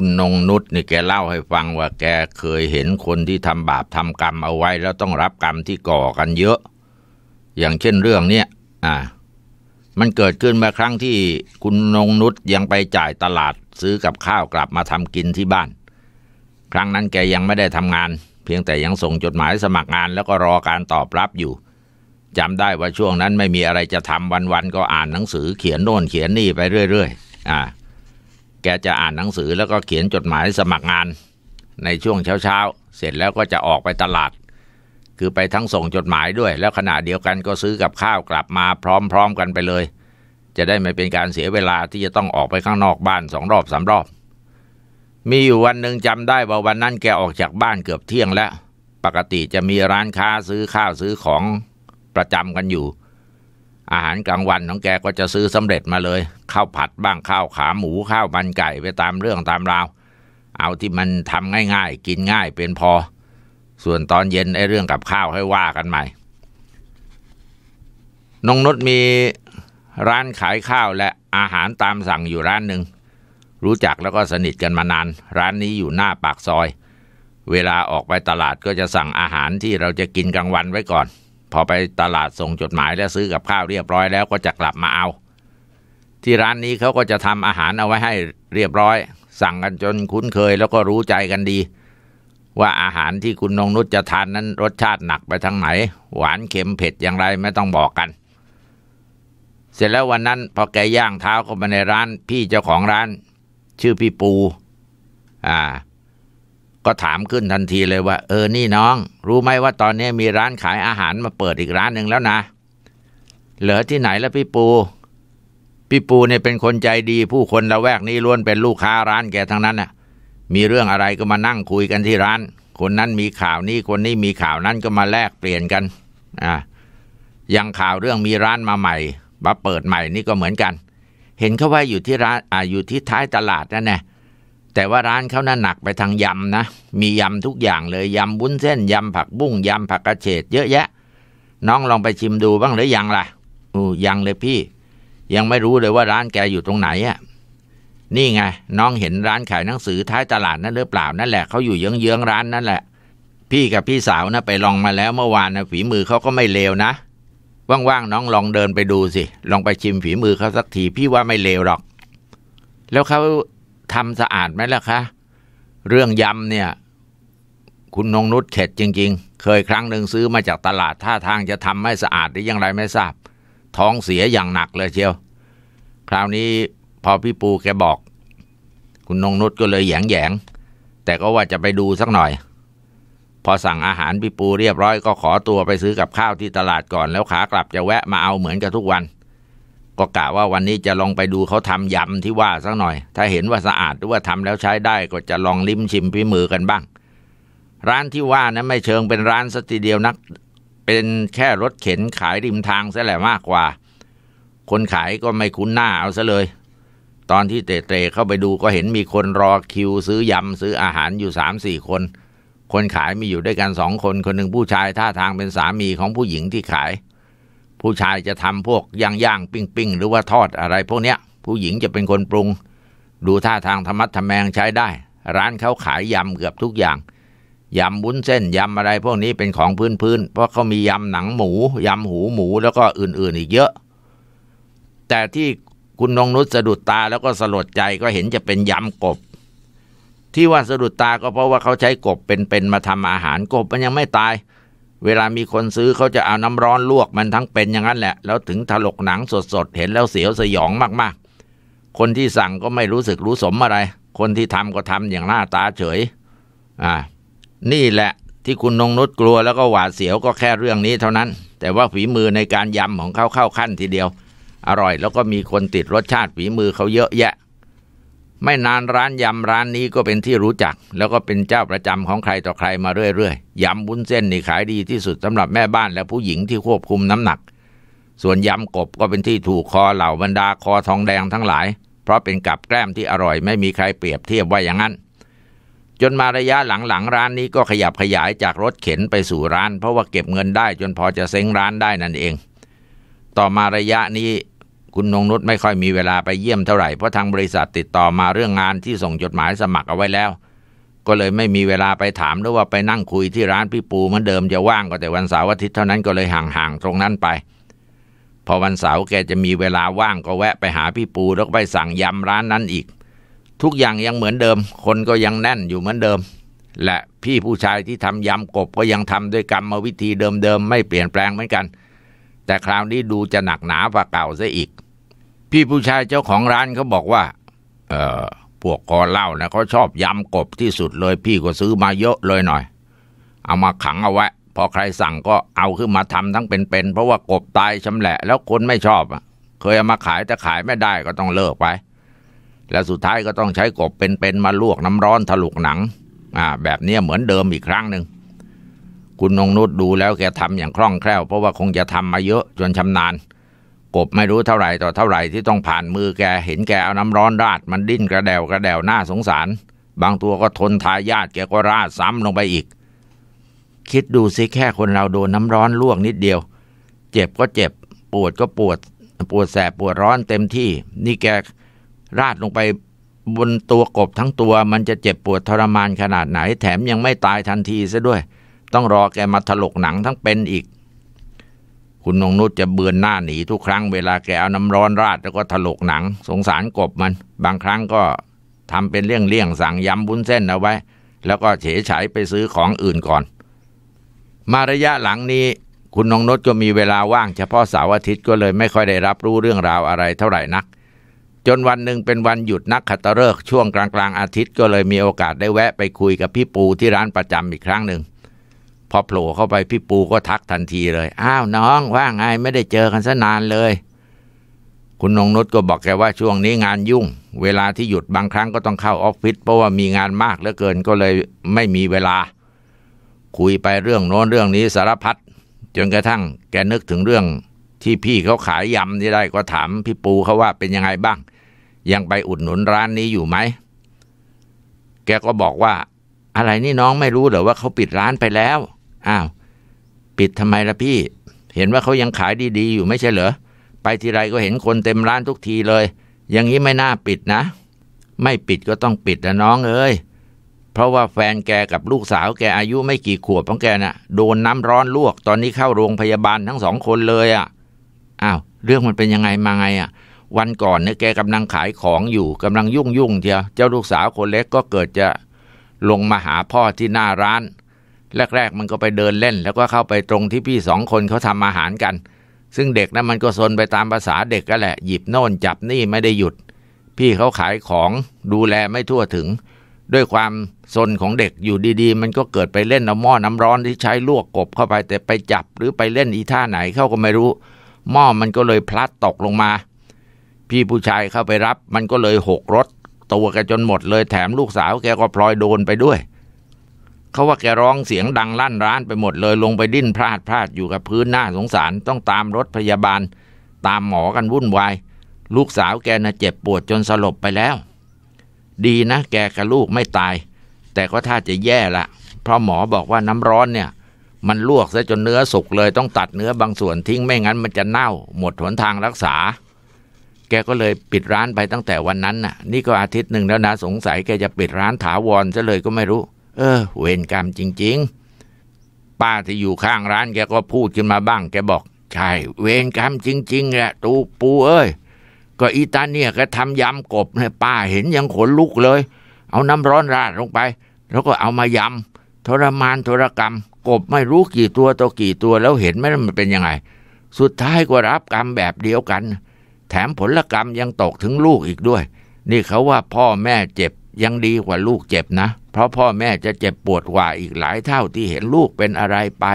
คุณนงนุชนี่แกเล่าให้ฟังว่าแกเคยเห็นคนที่ทำบาปทำกรรมเอาไว้แล้วต้องรับกรรมที่ก่อกันเยอะ อย่างเช่นเรื่องเนี้ยอ่า มันเกิดขึ้นมาครั้งที่คุณนงนุชยังไปจ่ายตลาดซื้อกับข้าวกลับมาทำกินที่บ้าน ครั้งนั้นแกยังไม่ได้ทำงาน เพียงแต่ยังส่งจดหมายสมัครงานแล้วก็รอการตอบรับอยู่จำได้ว่าช่วงนั้นไม่มีอะไรจะทำวันๆก็อ่านหนังสือเขียนโน่นเขียนนี่ไปเรื่อยๆอ่าแกจะอ่านหนังสือแล้วก็เขียนจดหมายสมัครงาน ในช่วงเช้าๆ เสร็จแล้วก็จะออกไปตลาด คือไปทั้งส่งจดหมายด้วย แล้วขณะเดียวกันก็ซื้อกับข้าวกลับมาพร้อมๆกันไปเลย จะได้ไม่เป็นการเสียเวลาที่จะต้องออกไปข้างนอกบ้านสองรอบสารอบ มีอยู่วันหนึ่งจำได้ว่าวันนั้นแกออกจากบ้านเกือบเที่ยงแล้ว ปกติจะมีร้านค้าซื้อข้าวซื้อของประจำกันอยู่อาหารกลางวันของแกก็จะซื้อสำเร็จมาเลยข้าวผัดบ้างข้าวขาหมูข้าวมันไก่ไปตามเรื่องตามราวเอาที่มันทำง่ายๆกินง่ายเป็นพอ ส่วนตอนเย็นไอ้เรื่องกับข้าวให้ว่ากันใหม่นงนุชมีร้านขายข้าวและอาหารตามสั่งอยู่ร้านหนึ่ง รู้จักแล้วก็สนิทกันมานาน ร้านนี้อยู่หน้าปากซอย เวลาออกไปตลาดก็จะสั่งอาหารที่เราจะกินกลางวันไว้ก่อนพอไปตลาดส่งจดหมายและซื้อกับข้าวเรียบร้อยแล้วก็จะกลับมาเอา ที่ร้านนี้เขาก็จะทำอาหารเอาไว้ให้เรียบร้อย สั่งกันจนคุ้นเคย แล้วก็รู้ใจกันดี ว่าอาหารที่คุณนงนุชจะทานนั้น รสชาติหนักไปทางไหนหวานเค็มเผ็ดอย่างไรไม่ต้องบอกกัน เสร็จแล้ววันนั้นพอแกย่างเท้าเข้ามาในร้าน พี่เจ้าของร้าน ชื่อพี่ปู อ่าก็ถามขึ้นทันทีเลยว่า เออนี่น้อง รู้ไหมว่าตอนนี้มีร้านขายอาหารมาเปิดอีกร้านหนึ่งแล้วนะ เหลือที่ไหนแล้วพี่ปูพี่ปูเนี่ยเป็นคนใจดี ผู้คนละแวกนี้ล้วนเป็นลูกค้าร้านแกทั้งนั้นน่ะมีเรื่องอะไรก็มานั่งคุยกันที่ร้าน คนนั้นมีข่าวนี้คนนี้มีข่าวนั้นก็มาแลกเปลี่ยนกันอ่ะยังข่าวเรื่องมีร้านมาใหม่มาเปิดใหม่นี่ก็เหมือนกัน เห็นเขาว่าอยู่ที่ร้านอ่าอยู่ที่ท้ายตลาดนั่นแน่แต่ว่าร้านเขาน่ะหนักไปทางยำนะ มียำทุกอย่างเลย ยำบุ้นเส้นยำผักบุ้งยำผักกระเฉดเยอะแยะ น้องลองไปชิมดูบ้างหรือยังล่ะอู้ยังเลยพี่ ยังไม่รู้เลยว่าร้านแกอยู่ตรงไหนอ่ะนี่ไงน้องเห็นร้านขายหนังสือท้ายตลาดนั่นหรือเปล่านั่นแหละเขาอยู่เยื้องๆร้านนั่นแหละ พี่กับพี่สาวนะ ไปลองมาแล้วเมื่อวานนะฝีมือเขาก็ไม่เลวนะว่างๆน้องลองเดินไปดูสิลองไปชิมฝีมือเขาสักทีพี่ว่าไม่เลวหรอก แล้วเขาทำสะอาดไหมล่ะคะเรื่องยำเนี่ยคุณนงนุชเข็ดจริง ๆ เคยครั้งหนึ่งซื้อมาจากตลาดท่าทางจะทำไม่สะอาดหรือย่างไรไม่ทราบ ท้องเสียอย่างหนักเลยเชียว คราวนี้พอพี่ปูแกบอก คุณนงนุชก็เลยแยงแยง แต่ก็ว่าจะไปดูสักหน่อย พอสั่งอาหารพี่ปูเรียบร้อย ก็ขอตัวไปซื้อกับข้าวที่ตลาดก่อน แล้วขากลับจะแวะมาเอาเหมือนกับทุกวันก็กะว่าวันนี้จะลองไปดูเขาทำยำที่ว่าสักหน่อย ถ้าเห็นว่าสะอาดหรือว่าทำแล้วใช้ได้ก็จะลองลิ้มชิมพิมือกันบ้าง ร้านที่ว่านะั้นไม่เชิงเป็นร้านสักทีเดียวนัก เป็นแค่รถเข็นขายริมทางซะแหละมากกว่า คนขายก็ไม่คุ้นหน้าเอาซะเลย ตอนที่เตะเตะเข้าไปดูก็เห็นมีคนรอคิวซื้อยำซื้ออาหารอยู่สามสี่คน คนขายมีอยู่ด้วยกันสองคนคนหนึ่งผู้ชายท่าทางเป็นสามีของผู้หญิงที่ขายผู้ชายจะทำพวกย่างย่างปิ้งปิ้งหรือว่าทอดอะไร พวกเนี้ยผู้หญิงจะเป็นคนปรุงดูท่าทางธรรมัดรแมงใช้ได้ ร้านเขาขายยำเกือบทุกอย่าง ยำวุ้นเส้นยำอะไรพวกนี้เป็นของพื้นพื้น เพราะเขามียำหนังหมูยำหูหมูแล้วก็อื่นๆอีกเยอะ แต่ที่คุณนงนุษสะดุดตาแล้วก็สลดใจก็เห็นจะเป็นยำกบ ที่ว่าสะดุดตาก็เพราะว่าเขาใช้กบเป็นๆมาทำอาหารกบมันยังไม่ตายเวลามีคนซื้อเขาจะเอาน้ำร้อนลวกมันทั้งเป็นอย่างนั้นแหละ แล้วถึงถลกหนังสดๆเห็นแล้วเสียวสยองมากๆ คนที่สั่งก็ไม่รู้สึกรู้สมอะไร คนที่ทำก็ทำอย่างหน้าตาเฉยอ่านี่แหละที่คุณนงนุชกลัวแล้วก็หวาดเสียวก็แค่เรื่องนี้เท่านั้น แต่ว่าฝีมือในการยำของเขาเข้าขั้นทีเดียว อร่อยแล้วก็มีคนติดรสชาติฝีมือเขาเยอะแยะไม่นานร้านยำร้านนี้ก็เป็นที่รู้จัก แล้วก็เป็นเจ้าประจำของใครต่อใครมาเรื่อยๆยำบุ้นเส้นนี่ขายดีที่สุดสำหรับแม่บ้านและผู้หญิงที่ควบคุมน้ำหนัก ส่วนยำกบก็เป็นที่ถูกคอเหล่าบรรดาคอทองแดงทั้งหลาย เพราะเป็นกับแกล้มที่อร่อยไม่มีใครเปรียบเทียบว่าอย่างนั้น จนมาระยะหลังๆร้านนี้ก็ขยับขยายจากรถเข็นไปสู่ร้าน เพราะว่าเก็บเงินได้ จนพอจะเซ้งร้านได้นั่นเอง ต่อมาระยะนี้คุณนงนุชไม่ค่อยมีเวลาไปเยี่ยมเท่าไหร่ เพราะทางบริษัทติดต่อมาเรื่องงานที่ส่งจดหมายสมัครเอาไว้แล้ว ก็เลยไม่มีเวลาไปถามหรือว่าไปนั่งคุยที่ร้านพี่ปูเหมือนเดิมจะว่างก็แต่วันเสาร์อาทิตย์เท่านั้นก็เลยห่างๆตรงนั้นไป พอวันเสาร์แกจะมีเวลาว่างก็แวะไปหาพี่ปูแล้วไปสั่งยำร้านนั้นอีก ทุกอย่างยังเหมือนเดิม คนก็ยังแน่นอยู่เหมือนเดิม และพี่ผู้ชายที่ทำยำกบก็ยังทำด้วยกรรมวิธีเดิมๆไม่เปลี่ยนแปลงเหมือนกันแต่คราวนี้ดูจะหนักหนาฝ่าเก่าซะอีก พี่ผู้ชายเจ้าของร้านเขาบอกว่า เออพวกคอเหล้านะเขาชอบยำกบที่สุดเลย พี่ก็ซื้อมาเยอะเลยหน่อย เอามาขังเอาไว้พอใครสั่งก็เอาขึ้นมาทำทั้งเป็นๆเเพราะว่ากบตายชำแหละแล้วคนไม่ชอบอ่ะเคยเอามาขายแต่ขายไม่ได้ก็ต้องเลิกไปแล้วสุดท้ายก็ต้องใช้กบเป็นๆมาลวกน้ำร้อนถลุกหนังอ่าแบบนี้เหมือนเดิมอีกครั้งหนึ่งคุณนงนุชดูแล้วแกทำอย่างคล่องแคล่ว เพราะว่าคงจะทำมาเยอะจนชำนาญ กบไม่รู้เท่าไหร่ต่อเท่าไหร่ที่ต้องผ่านมือแกเห็นแกเอาน้ำร้อนราด มันดิ้นกระเดวกระเดวน้าสงสาร บางตัวก็ทนทายาทแกก็ราดซ้ำลงไปอีก คิดดูสิแค่คนเราโดนน้าร้อนลวกนิดเดียว เจ็บก็เจ็บ ปวดก็ปวดปวดแสบ ปวดร้อนเต็มที่ นี่แกราดลงไปบนตัวกบทั้งตัวมันจะเจ็บปวดทรมานขนาดไหนแถมยังไม่ตายทันทีซะด้วยต้องรอแกมาถลกหนังทั้งเป็นอีก คุณนงนุชจะเบือนหน้าหนีทุกครั้งเวลาแกเอาน้ำร้อนราดแล้วก็ถลกหนัง สงสารกบมันบางครั้งก็ทำเป็นเลี่ยงเลี่ยงสั่งยำบุญเส้นเอาไว้ แล้วก็เฉยเฉยไปซื้อของอื่นก่อน มาระยะหลังนี้คุณนงนุชก็มีเวลาว่าง เฉพาะเสาร์อาทิตย์ก็เลยไม่ค่อยได้รับรู้เรื่องราวอะไรเท่าไหร่นัก จนวันหนึ่งเป็นวันหยุดนักขัตฤกษ์ช่วงกลางกลางอาทิตย์ก็เลยมีโอกาสได้แวะไปคุยกับพี่ปูที่ร้านประจำอีกครั้งหนึ่งพอโผล่เข้าไปพี่ปูก็ทักทันทีเลยอ้าวน้องว่าไงไม่ได้เจอกันซะนานเลย คุณนงนุชก็บอกแกว่าช่วงนี้งานยุ่งเวลาที่หยุดบางครั้งก็ต้องเข้าออฟฟิศเพราะว่ามีงานมากเหลือเกินก็เลยไม่มีเวลา คุยไปเรื่องโน้นเรื่องนี้สารพัดจนกระทั่งแกนึกถึงเรื่องที่พี่เขาขายยำนี่ได้ก็ถาม พี่ปูเขาว่าเป็นยังไงบ้าง ยังไปอุดหนุนร้านนี้อยู่ไหมแกก็บอกว่า อะไรนี่น้องไม่รู้เหรอว่าเขาปิดร้านไปแล้วอ้าวปิดทำไมล่ะพี่ เห็นว่าเขายังขายดีๆอยู่ไม่ใช่เหรอ ไปทีไรก็เห็นคนเต็มร้านทุกทีเลย อย่างนี้ไม่น่าปิดนะ ไม่ปิดก็ต้องปิดนะน้องเอ้ยเพราะว่าแฟนแกกับลูกสาวแกอายุไม่กี่ขวบของแกนะ่ะโดนน้ำร้อนลวก ตอนนี้เข้าโรงพยาบาลทั้งสองคนเลยอะ่ะอ้าวเรื่องมันเป็นยังไงมาไงอะ่ะ วันก่อนเนี่ยแกกำลังขายของอยู่กำลังยุ่งยุ่งเดียวเจ้าลูกสาวคนเล็กก็เกิดจะลงมาหาพ่อที่หน้าร้านแรกๆมันก็ไปเดินเล่นแล้วก็เข้าไปตรงที่พี่สองคนเขาทำอาหารกัน ซึ่งเด็กนะั้นมันก็ซนไปตามภาษาเด็กก็แหละหยิบโน่นจับนี่ไม่ได้หยุด พี่เขาขายของดูแลไม่ทั่วถึง ด้วยความซนของเด็กอยู่ดีๆ มันก็เกิดไปเล่นเอาหม้อน้ำร้อนที่ใช้ลวกกบเข้าไปแต่ไปจับ หรือไปเล่นอีท่าไหนเขาก็ไม่รู้ หม้อมันก็เลยพลัดตกลงมา พี่ผู้ชายเข้าไปรับมันก็เลยหกรถ ตัวแกจนหมดเลยแถมลูกสาวแกก็พลอยโดนไปด้วยเขาว่าแกร้องเสียงดังลั่นร้านไปหมดเลยลงไปดิ้นพลาดพลาดอยู่กับพื้นหน้าสงสารต้องตามรถพยาบาล ตามหมอกันวุ่นวาย ลูกสาวแกน่ะเจ็บปวดจนสลบไปแล้ว ดีนะ แกกับลูกไม่ตาย แต่ก็ท่าจะแย่ละเพราะหมอบอกว่าน้ำร้อนเนี่ย มันลวกซะจนเนื้อสุกเลยต้องตัดเนื้อบางส่วนทิ้งไม่งั้นมันจะเน่า หมดหนทางรักษา แกก็เลยปิดร้านไปตั้งแต่วันนั้นน่ะนี่ก็อาทิตย์หนึ่งแล้วนะสงสัยแกจะปิดร้านถาวรซะเลยก็ไม่รู้เออเวรกรรมจริง ๆ ป้าที่อยู่ข้างร้านแกก็พูดขึ้นมาบ้าง แกบอก ใช่ เวรกรรมจริง ๆแหละตูปูเอ้ยก็อีตาเนี่ยก็ทำยำกบให้ป้าเห็นยังขนลุกเลย เอาน้ำร้อนราดลงไปแล้วก็เอามายำทรมานทรกรรม กบไม่รู้กี่ตัวตัวกี่ตัวแล้วเห็นไหมมันเป็นยังไง สุดท้ายก็รับกรรมแบบเดียวกัน แถมผลกรรมยังตกถึงลูกอีกด้วยนี่เขาว่าพ่อแม่เจ็บยังดีกว่าลูกเจ็บนะพราะพ่อแม่จะเจ็บปวดกว่าอีกหลายเท่าที่เห็นลูกเป็นอะไรไป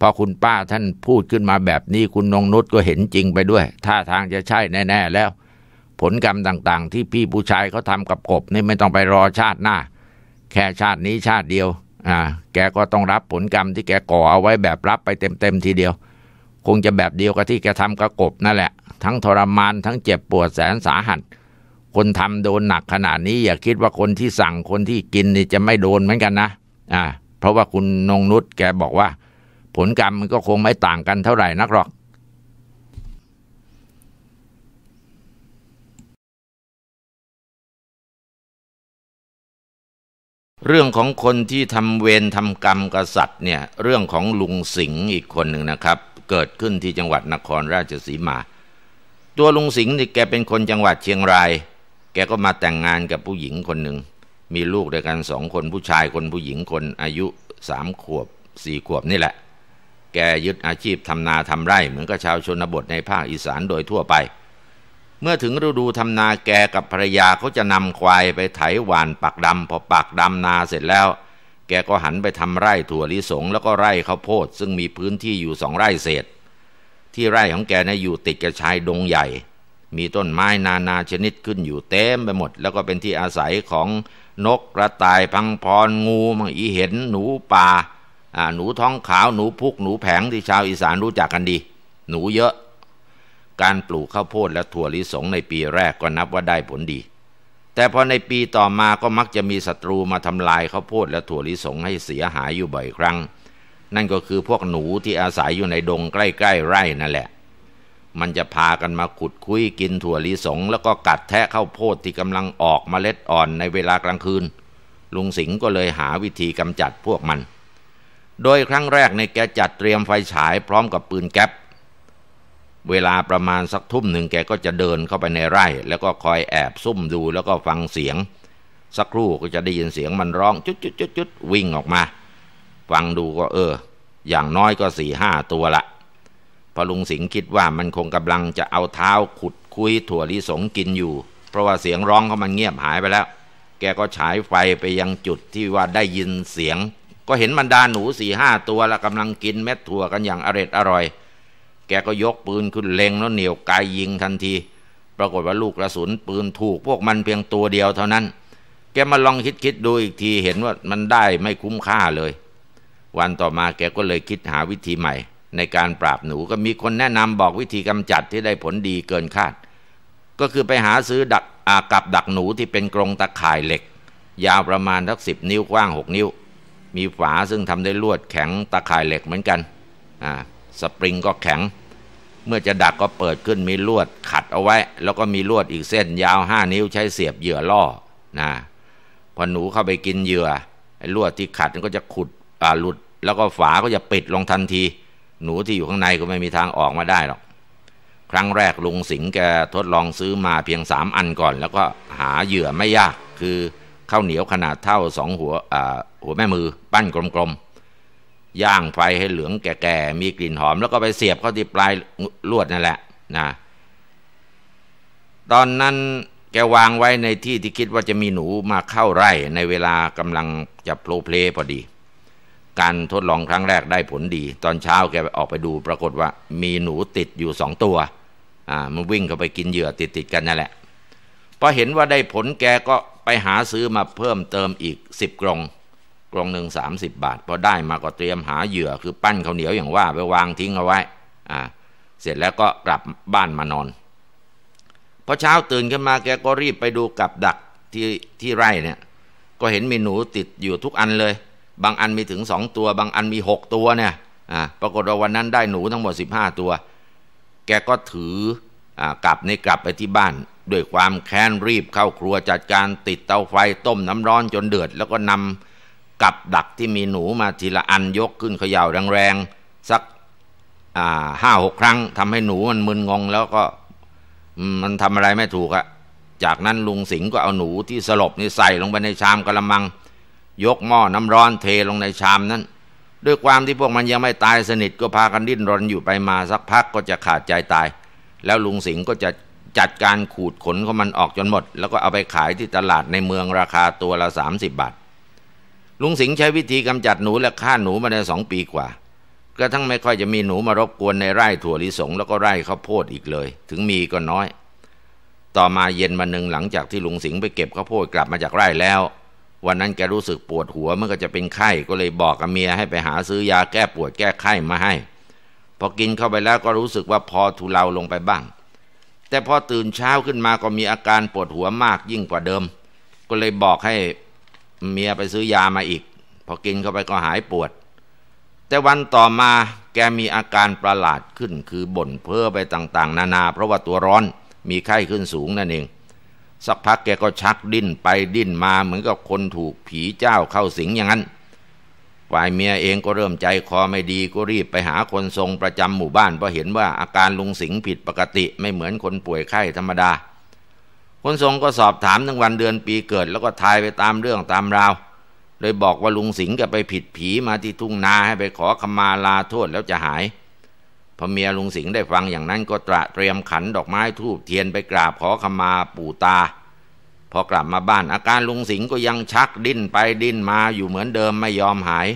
พอคุณป้าท่านพูดขึ้นมาแบบนี้คุณนงนุชก็เห็นจริงไปด้วยท่าทางจะใช่แน่ ๆแล้ว ผลกรรมต่างๆที่พี่ผู้ชายเขาทำกับกบ นี่ไม่ต้องไปรอชาติหน้า แค่ชาตินี้ชาติเดียวอ่าแกก็ต้องรับผลกรรมที่แกก่อเอาไว้แบบรับไปเต็มๆทีเดียว คงจะแบบเดียวกับที่แกทำกับกบนั่นแหละทั้งทรมานทั้งเจ็บปวดแสนสาหัสคนทำโดนหนักขนาดนี้อย่าคิดว่าคนที่สั่งคนที่กินนี่จะไม่โดนเหมือนกันนะอ่าเพราะว่าคุณนงนุชแกบอกว่า ผลกรรมมันก็คงไม่ต่างกันเท่าไหร่นักหรอก เรื่องของคนที่ทำเวรทำกรรมกษัตริย์เนี่ยเรื่องของลุงสิงห์อีกคนหนึ่งนะครับ เกิดขึ้นที่จังหวัดนครราชสีมา ตัวลุงสิงห์นี่แกเป็นคนจังหวัดเชียงรายแกก็มาแต่งงานกับผู้หญิงคนหนึ่ง มีลูกด้วยกันสองคนผู้ชายคนผู้หญิงคนอายุสามขวบสี่ขวบนี่แหละ แกยึดอาชีพทำนาทำไร่เหมือนกับชาวชนบทในภาคอีสานโดยทั่วไป เมื่อถึงฤดูทำนาแกกับภรรยาเขาจะนำควายไปไถหวานปักดำพอปักดำนาเสร็จแล้ว แกก็หันไปทำไร่ถั่วลิสงแล้วก็ไร่ข้าวโพดซึ่งมีพื้นที่อยู่สองไร่เศษ ที่ไร่ของแกนะ่ยอยู่ติดกับชายดงใหญ่มีต้นไม้นานาชนิดขึ้นอยู่เต็มไปหมด แล้วก็เป็นที่อาศัยของนกกระต่ายพังพรงูมังอีเห็นหนูป่าหนูท้องขาวหนูพุกหนูแผงที่ชาวอีสานรู้จักกันดี หนูเยอะ การปลูกข้าวโพดและถั่วลิสงในปีแรกก็นับว่าได้ผลดี แต่พอในปีต่อมาก็มักจะมีศัตรูมาทำลายข้าวโพดและถั่วลิสงให้เสียหายอยู่บ่อยครั้ง นั่นก็คือพวกหนูที่อาศัยอยู่ในดงใกล้ๆไร่นั่นแหละมันจะพากันมาขุดคุยกินถั่วลิสง แล้วก็กัดแทะข้าวโพดที่กำลังออกมเมล็ดอ่อนในเวลากลางคืน ลุงสิงห์ก็เลยหาวิธีกำจัดพวกมัน โดยครั้งแรกในแกจัดเตรียมไฟฉายพร้อมกับปืนแก๊ปเวลาประมาณสักทุ่มหนึ่งแกก็จะเดินเข้าไปในไร่ แล้วก็คอยแอบซุ่มดูแล้วก็ฟังเสียง สักครู่ก็จะได้ยินเสียงมันร้องจุดจุดจุดจุดวิ่งออกมา ฟังดูก็เออ อย่างน้อยก็สี่ห้าตัวละพอลุงสิงห์คิดว่ามันคงกำลังจะเอาเท้าขุดคุยถั่วลิสงกินอยู่ เพราะว่าเสียงร้องเขามันเงียบหายไปแล้ว แกก็ฉายไฟไปยังจุดที่ว่าได้ยินเสียง ก็เห็นบรรดาหนูสี่ห้าตัวละกำลังกินเม็ดถั่วกันอย่างอร็ดอร่อย แกก็ยกปืนขึ้นเล็งแล้วเหนี่ยวกายยิงทันที ปรากฏว่าลูกกระสุนปืนถูก พวกมันเพียงตัวเดียวเท่านั้น แกมาลองคิดคิดดูอีกทีเห็นว่ามันได้ไม่คุ้มค่าเลย วันต่อมาแกก็เลยคิดหาวิธีใหม่ในการปราบหนูก็มีคนแนะนำบอกวิธีกำจัดที่ได้ผลดีเกินคาด ก็คือไปหาซื้อดักอากับดักหนูที่เป็นกรงตะข่ายเหล็ก ยาวประมาณทักสิบนิ้วกว้างหกนิ้ว มีฝาซึ่งทำด้ลวดแข็งตะข่ายเหล็กเหมือนกันอ่าสปริงก็แข็ง เมื่อจะดักก็เปิดขึ้นมีลวดขัดเอาไว้ แล้วก็มีลวดอีกเส้นยาวห้านิ้วใช้เสียบเหยื่อล่อนะพอหนูเข้าไปกินเหยื่อไอ้ลวดที่ขัดมันก็จะขุดหลุด แล้วก็ฝาก็จะปิดลงทันทีหนูที่อยู่ข้างในก็ไม่มีทางออกมาได้หรอก ครั้งแรกลุงสิงห์แกทดลองซื้อมาเพียงสามอันก่อน แล้วก็หาเหยื่อไม่ยาก คือข้าวเหนียวขนาดเท่าสองหัวหัวแม่มือ ปั้นกลมๆ ย่างไฟให้เหลืองแก่ๆมีกลิ่นหอม แล้วก็ไปเสียบเข้าที่ปลายลวดนั่นแหละนะตอนนั้นแกวางไว้ในที่ที่คิดว่าจะมีหนูมาเข้าไร่ ในเวลากำลังจะโผล่เพลพอดีการทดลองครั้งแรกได้ผลดี ตอนเช้าแกออกไปดูปรากฏว่ามีหนูติดอยู่สองตัวอ่ามันวิ่งเข้าไปกินเหยื่อติดติดกันนั่นแหละพอเห็นว่าได้ผลแกก็ไปหาซื้อมาเพิ่มเติมอีกสิบกรง กรงหนึ่งสามสิบบาทพอได้มาก็เตรียมหาเหยื่อคือปั้นข้าวเหนียวอย่างว่าไปวางทิ้งเอาไว้ อ่า เสร็จแล้วก็กลับบ้านมานอนพอเช้าตื่นขึ้นมาแกก็รีบไปดูกับดักที่ที่ไร่เนี่ย ก็เห็นมีหนูติดอยู่ทุกอันเลยบางอันมีถึงสองตัว บางอันมีหกตัวเนี่ยปรากฏว่าวันนั้นได้หนูทั้งหมดสิบห้าตัว แกก็ถือกลับในกลับไปที่บ้าน ด้วยความแค้นรีบเข้าครัวจัดการติดเตาไฟ ต้มน้ำร้อนจนเดือดแล้วก็นำกับดักที่มีหนูมาทีละอันยกขึ้นเขย่าแรงๆ สักห้าหกครั้งทำให้หนูมันมึนงงแล้วก็มันทำอะไรไม่ถูกอะจากนั้นลุงสิงห์ก็เอาหนูที่สลบนี่ใส่ลงไปในชามกระมังยกหม้อน้ำร้อนเทลงในชามนั้น ด้วยความที่พวกมันยังไม่ตายสนิทก็พากันดิ้นรนอยู่ไปมา สักพักก็จะขาดใจตาย แล้วลุงสิงห์ก็จะจัดการขูดขนของมันออกจนหมด แล้วก็เอาไปขายที่ตลาดในเมืองราคาตัวละ 30 บาท ลุงสิงห์ใช้วิธีกำจัดหนูและฆ่าหนูมาได้สองปีกว่ากระทั่งไม่ค่อยจะมีหนูมารบกวนในไร่ ถั่วลิสงแล้วก็ไร่ข้าวโพดอีกเลย ถึงมีก็น้อย ต่อมาเย็นมาหนึ่งหลังจากที่ลุงสิงห์ไปเก็บข้าวโพดกลับมาจากไร่แล้ววันนั้นแกรู้สึกปวดหัวมันก็จะเป็นไข้ก็เลยบอกกับเมียให้ไปหาซื้อยาแก้ปวดแก้ไข้มาให้ พอกินเข้าไปแล้วก็รู้สึกว่าพอทุเลาลงไปบ้าง แต่พอตื่นเช้าขึ้นมาก็มีอาการปวดหัวมากยิ่งกว่าเดิม ก็เลยบอกให้เมียไปซื้อยามาอีกพอกินเข้าไปก็หายปวด แต่วันต่อมาแกมีอาการประหลาดขึ้น คือบ่นเพ้อไปต่าง ๆ นานา เพราะว่าตัวร้อนมีไข้ขึ้นสูงนั่นเองสักพักแกก็ชักดิ้นไปดิ้นมาเหมือนกับคนถูกผีเจ้าเข้าสิงอย่างนั้น ฝ่ายเมียเองก็เริ่มใจคอไม่ดีก็รีบไปหาคนทรงประจำหมู่บ้านเพราะเห็นว่าอาการลุงสิงผิดปกติ ไม่เหมือนคนป่วยไข้ธรรมดา คนทรงก็สอบถามถึงวันเดือนปีเกิดแล้วก็ทายไปตามเรื่องตามราว โดยบอกว่าลุงสิงห์จะไปผิดผีมาที่ทุ่งนาให้ไปขอขมาลาโทษแล้วจะหายพอเมียลุงสิงห์ได้ฟังอย่างนั้นก็ตระเตรียมขันดอกไม้ทูบเทียนไปกราบขอขมาปู่ตา พอกลับมาบ้านอาการลุงสิงห์ก็ยังชักดิ้นไปดิ้นมาอยู่เหมือนเดิมไม่ยอมหาย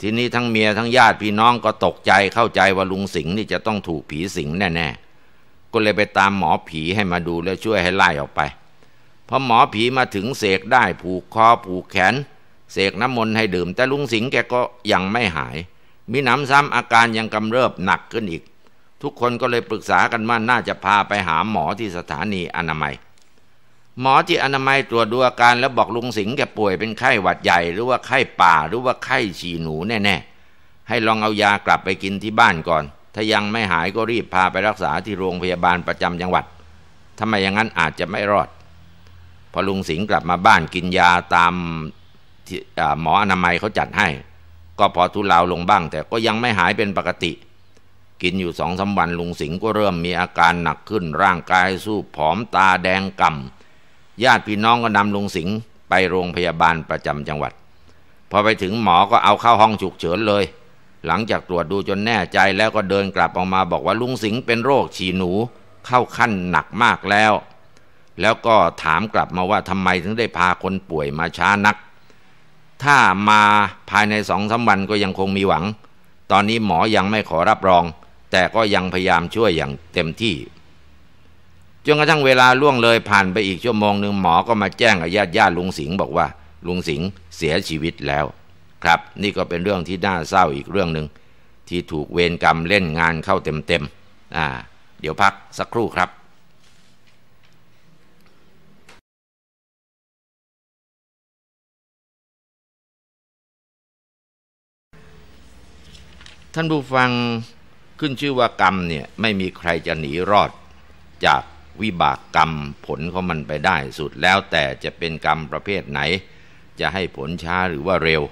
ทีนี้ทั้งเมียทั้งญาติพี่น้องก็ตกใจเข้าใจว่าลุงสิงห์นี่จะต้องถูกผีสิงแน่ๆ ก็เลยไปตามหมอผีให้มาดูแล้วช่วยให้ไล่ออกไปพอหมอผีมาถึงเสกได้ผูกคอผูกแขนเสกน้ำมนต์ให้ดื่ม แต่ลุงสิงห์แกก็ยังไม่หายมีหนำซ้ำอาการยังกำเริบหนักขึ้นอีก ทุกคนก็เลยปรึกษากันว่า น่าจะพาไปหาหมอที่สถานีอนามัย หมอที่อนามัยตรวจดูอาการแล้วบอกลุงสิงห์แกป่วยเป็นไข้หวัดใหญ่หรือว่าไข้ป่าหรือว่าไข้ฉี่หนูแน่ๆให้ลองเอายากลับไปกินที่บ้านก่อน ถ้ายังไม่หายก็รีบพาไปรักษาที่โรงพยาบาลประจำจังหวัดทำไมอย่างนั้นอาจจะไม่รอด พอลุงสิงห์กลับมาบ้านกินยาตามหมออนามัยเขาจัดให้ก็พอทุเลาลงบ้างแต่ก็ยังไม่หายเป็นปกติ กินอยู่สองสาวันลุงสิงห์ก็เริ่มมีอาการหนักขึ้นร่างกายสู้ผอมตาแดงก่ำญาติพี่น้องก็นำลุงสิงห์ไปโรงพยาบาลประจำจังหวัด พอไปถึงหมอก็เอาเข้าห้องฉุกเฉินเลย หลังจากตรวจดูจนแน่ใจแล้วก็เดินกลับออกมาบอกว่าลุงสิงห์เป็นโรคฉี่หนู เข้าขั้นหนักมากแล้ว แล้วก็ถามกลับมาว่าทำไมถึงได้พาคนป่วยมาช้านักถ้ามาภายในสองสาวันก็ยังคงมีหวัง ตอนนี้หมอยังไม่ขอรับรอง แต่ก็ยังพยายามช่วยอย่างเต็มที่ จนกระทั่งเวลาล่วงเลยผ่านไปอีกชั่วโมงหนึ่งหมอ ก็มาแจ้งกับญาติญาติลุงสิงห์บอกว่า ลุงสิงห์เสียชีวิตแล้ว ครับ นี่ก็เป็นเรื่องที่น่าเศร้าอีกเรื่องหนึ่ง ที่ถูกเวรกรรมเล่นงานเข้าเต็มๆอ่า เดี๋ยวพักสักครู่ครับท่านผู้ฟังขึ้นชื่อว่ากรรมเนี่ยไม่มีใครจะหนีรอด จากวิบากกรรมผลของมันไปได้สุดแล้วแต่จะเป็นกรรมประเภทไหน จะให้ผลช้าหรือว่าเร็ว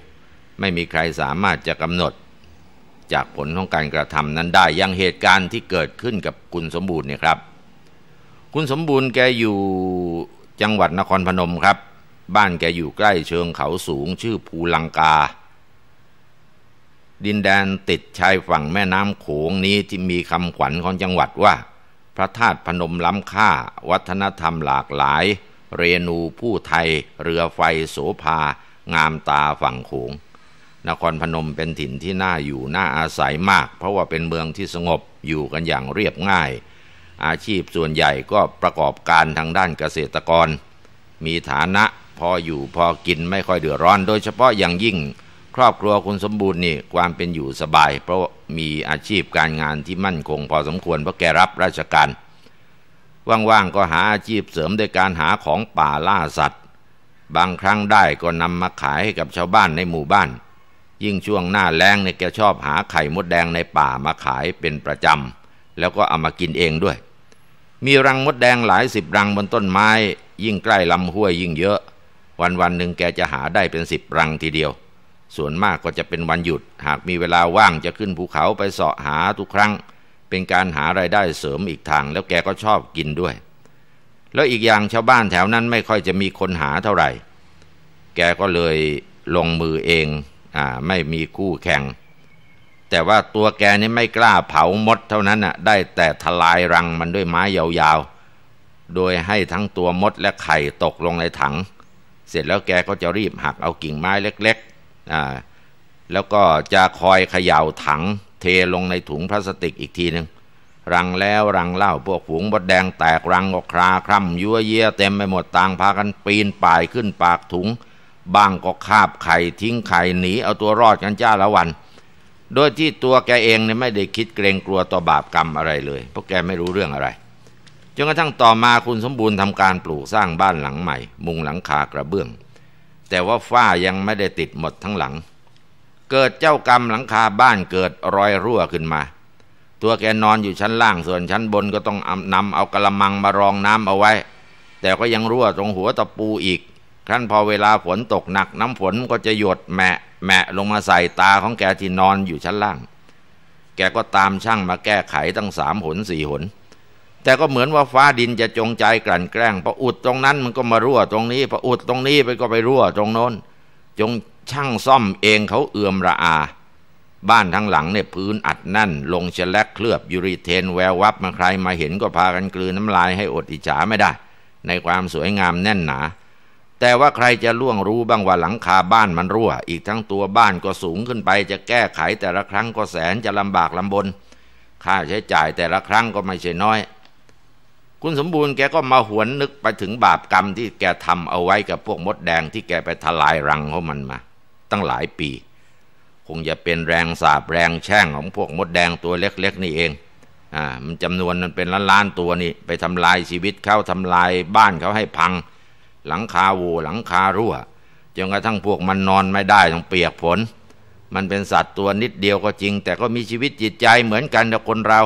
ไม่มีใครสามารถจะกำหนด จากผลของการกระทำนั้นได้ยังเหตุการณ์ที่เกิดขึ้นกับคุณสมบูรณ์เนี่ยครับ คุณสมบูรณ์แกอยู่จังหวัดนครพนมครับ บ้านแกอยู่ใกล้เชิงเขาสูง ชื่อภูลังกาดินแดนติดชายฝั่งแม่น้ำโขงนี้ที่มีคำขวัญของจังหวัดว่า พระธาตุพนมล้ำค่า วัฒนธรรมหลากหลาย เรนูผู้ไทย เรือไฟโสภางามตาฝั่งโขง นครพนมเป็นถิ่นที่น่าอยู่น่าอาศัยมาก เพราะว่าเป็นเมืองที่สงบอยู่กันอย่างเรียบง่าย อาชีพส่วนใหญ่ก็ประกอบการทางด้านเกษตรกร มีฐานะพออยู่พอกินไม่ค่อยเดือดร้อน โดยเฉพาะอย่างยิ่งครอบครัวคุณสมบูรณ์นี่ความเป็นอยู่สบายเพราะมีอาชีพการงานที่มั่นคงพอสมควรเพราะแกรับราชการว่างๆก็หาอาชีพเสริมโดยการหาของป่าล่าสัตว์ บางครั้งได้ก็นำมาขายให้กับชาวบ้านในหมู่บ้าน ยิ่งช่วงหน้าแล้งเนี่ยแกชอบหาไข่มดแดงในป่ามาขายเป็นประจำแล้วก็เอามากินเองด้วย มีรังมดแดงหลายสิบรังบนต้นไม้ ยิ่งใกล้ลำห้วยยิ่งเยอะ วันวันหนึ่งแกจะหาได้เป็นสิบรังทีเดียวส่วนมากก็จะเป็นวันหยุด หากมีเวลาว่างจะขึ้นภูเขาไปเสาะหาทุกครั้ง เป็นการหาไรายได้เสริมอีกทาง แล้วแกก็ชอบกินด้วย แล้วอีกอย่างชาวบ้านแถวนั้นไม่ค่อยจะมีคนหาเท่าไหร่ แกก็เลยลงมือเอง อ่า ไม่มีคู่แข่ง แต่ว่าตัวแกนี่ไม่กล้าเผามดเท่านั้นน่ะ ได้แต่ทลายรังมันด้วยไม้ยาวๆ โดยให้ทั้งตัวมดและไข่ตกลงในถัง เสร็จแล้วแกก็จะรีบหักเอากิ่งไม้เล็กแล้วก็จะคอยเขย่าถัง เทลงในถุงพลาสติกอีกทีหนึ่งรังแล้วรังเล่าพวกฝูงบดแดงแตกรังออกคราคร่ำยั่วเยี่ยเต็มไปหมดต่างพากันปีนป่ายขึ้นปากถุง บางก็คาบไข่ทิ้งไข่หนีเอาตัวรอดกันจ้าละวัน โดยที่ตัวแกเองเนี่ยไม่ได้คิดเกรงกลัวต่อบาปกรรมอะไรเลยเพราะแกไม่รู้เรื่องอะไรจนกระทั่งต่อมาคุณสมบูรณ์ทำการปลูกสร้างบ้านหลังใหม่ มุงหลังคากระเบื้องแต่ว่าฝ้ายังไม่ได้ติดหมดทั้งหลัง เกิดเจ้ากรรมหลังคาบ้านเกิดรอยรั่วขึ้นมา ตัวแกนอนอยู่ชั้นล่าง ส่วนชั้นบนก็ต้องนำเอากระมังมารองน้ำเอาไว้ แต่ก็ยังรั่วตรงหัวตะปูอีกครั้นพอเวลาฝนตกหนัก น้ำฝนก็จะหยดแมะแมะลงมาใส่ตาของแกที่นอนอยู่ชั้นล่าง แกก็ตามช่างมาแก้ไขตั้งสามหนสี่หนแต่ก็เหมือนว่าฟ้าดินจะจงใจกลั่นแกล้งพออุดตรงนั้นมันก็มารั่วตรงนี้พออุดตรงนี้ไปก็ไปรั่ว ตรงโน้น จงช่างซ่อมเองเขาเอื่อมระอา บ้านทั้งหลังเนี่ยพื้นอัดแน่น ลงเชลักเคลือบยูริเทนแวววับมาใครมาเห็นก็พากันกลืนน้ำลายให้อดอิจฉาไม่ได้ ในความสวยงามแน่นหนา แต่ว่าใครจะล่วงรู้บ้างว่าหลังคาบ้านมันรั่ว อีกทั้งตัวบ้านก็สูงขึ้นไป จะแก้ไขแต่ละครั้งก็แสนจะลำบากลำบน ค่าใช้จ่ายแต่ละครั้งก็ไม่ใช่น้อยคุณสมบูรณ์แกก็มาหวนนึกไปถึงบาปกรรมที่แกทำเอาไว้กับพวกมดแดงที่แกไปทลายรังของมันมา ตั้งหลายปี คงจะเป็นแรงสาบแรงแช่งของพวกมดแดงตัวเล็ก ๆ นี่เองอ่ามันจำนวนมันเป็นล้านๆตัวนี่ ไปทำลายชีวิตเขาทำลายบ้านเขาให้พัง หลังคาโวหลังคารั่วจนกระทั่งพวกมันนอนไม่ได้ต้องเปียกฝนมันเป็นสัตว์ตัวนิดเดียวก็จริง แต่ก็มีชีวิตจิตใจเหมือนกันกับคนเรา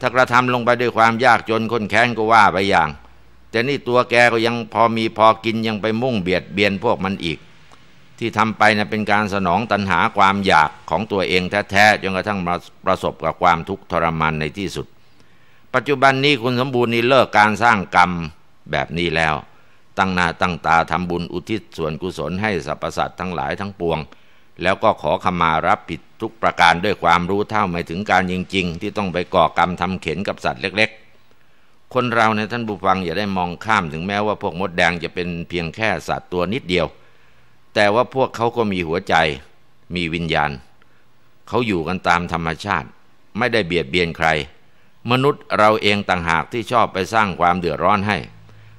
ถ้ากระทำลงไปด้วยความยากจนคนแค้นก็ว่าไปอย่าง แต่นี่ตัวแกก็ยังพอมีพอกินยังไปมุ่งเบียดเบียนพวกมันอีก ที่ทำไปนะเป็นการสนองตัณหาความอยากของตัวเองแท้ๆจนกระทั่งประสบกับความทุกข์ทรมานในที่สุด ปัจจุบันนี้คุณสมบูรณ์นี่เลิกการสร้างกรรมแบบนี้แล้ว ตั้งหน้าตั้งตาทำบุญอุทิศส่วนกุศล ให้สรรพสัตว์ทั้งหลายทั้งปวงแล้วก็ขอขมารับผิดทุกประการด้วยความรู้เท่าไม่ถึงการจริง ๆ ที่ต้องไปก่อกรรมทำเข็นกับสัตว์เล็กๆ คนเราในท่านผู้ฟังอย่าได้มองข้ามถึงแม้ว่าพวกมดแดงจะเป็นเพียงแค่สัตว์ตัวนิดเดียว แต่ว่าพวกเขาก็มีหัวใจมีวิญญาณ เขาอยู่กันตามธรรมชาติ ไม่ได้เบียดเบียนใคร มนุษย์เราเองต่างหากที่ชอบไปสร้างความเดือดร้อนให้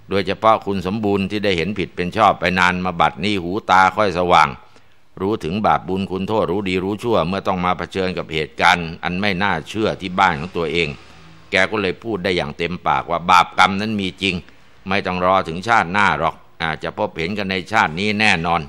โดยเฉพาะคุณสมบูรณ์ที่ได้เห็นผิดเป็นชอบไปนานมาบัดนี้หูตาค่อยสว่างรู้ถึงบาปบุญคุณโทษรู้ดีรู้ชั่ว เมื่อต้องมาเผชิญกับเหตุการณ์อันไม่น่าเชื่อที่บ้านของตัวเอง แกก็เลยพูดได้อย่างเต็มปากว่าบาปกรรมนั้นมีจริง ไม่ต้องรอถึงชาติหน้าหรอก อาจจะพบเห็นกันในชาตินี้แน่นอน